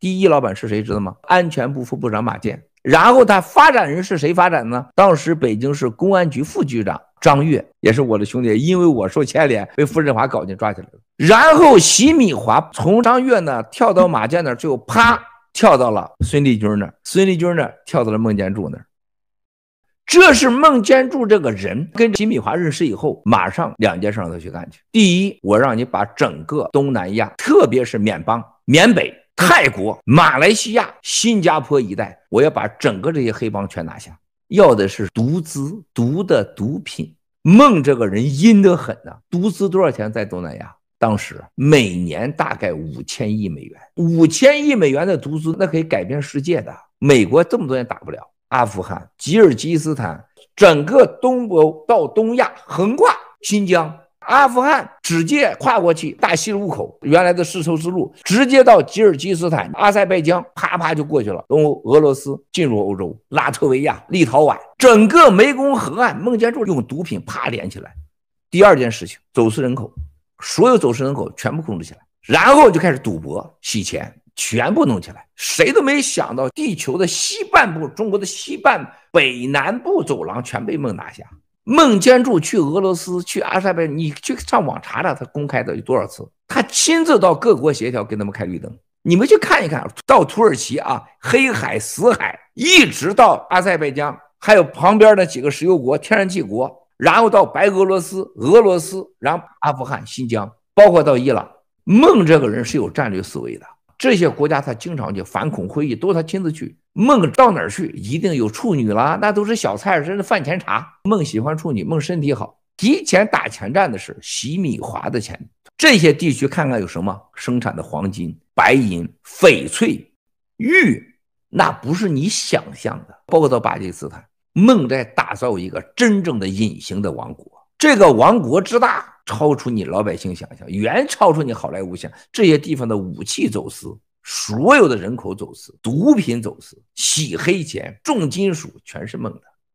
第一老板是谁？知道吗？安全部副部长马建。然后他发展人是谁发展呢？当时北京市公安局副局长张悦也是我的兄弟，因为我受牵连被傅振华搞进抓起来了。然后洗敏华从张悦那跳到马建那儿，最后啪跳到了孙立军那儿。孙立军那儿跳到了孟建柱那儿。这是孟建柱这个人跟席敏华认识以后，马上两件事儿都去干去。第一，我让你把整个东南亚，特别是缅邦、缅北。泰国、马来西亚、新加坡一带，我要把整个这些黑帮全拿下。要的是毒资，毒的毒品。梦这个人阴得很呐。毒资多少钱？在东南亚，当时每年大概五千亿美元。五千亿美元的毒资，那可以改变世界的。美国这么多年打不了阿富汗、吉尔吉斯斯坦，整个东欧到东亚，横跨新疆。阿富汗直接跨过去，大西路口原来的丝绸之路直接到吉尔吉斯坦、阿塞拜疆，啪啪就过去了，从俄罗斯进入欧洲，拉脱维亚、立陶宛，整个湄公河岸孟建柱用毒品啪连起来。第二件事情，走私人口，所有走私人口全部控制起来，然后就开始赌博、洗钱，全部弄起来。谁都没想到，地球的西半部，中国的西半北南部走廊全被孟拿下。孟建柱去俄罗斯、去阿塞拜，你去上网查查，他公开的有多少次？他亲自到各国协调，给他们开绿灯。你们去看一看，到土耳其啊、黑海、死海，一直到阿塞拜疆，还有旁边那几个石油国、天然气国，然后到白俄罗斯、俄罗斯，然后阿富汗、新疆，包括到伊朗。孟这个人是有战略思维的，这些国家他经常去反恐会议，都是他亲自去。梦到哪儿去？一定有处女啦，那都是小菜儿，甚至饭前茶。梦喜欢处女，梦身体好。提前打前站的是洗米华的钱。这些地区看看有什么生产的黄金、白银、翡翠、玉，那不是你想象的。包括到巴基斯坦，梦在打造一个真正的隐形的王国。这个王国之大，超出你老百姓想象，远超出你好莱坞想这些地方的武器走私。所有的人口走私、毒品走私、洗黑钱、重金属，全是梦的。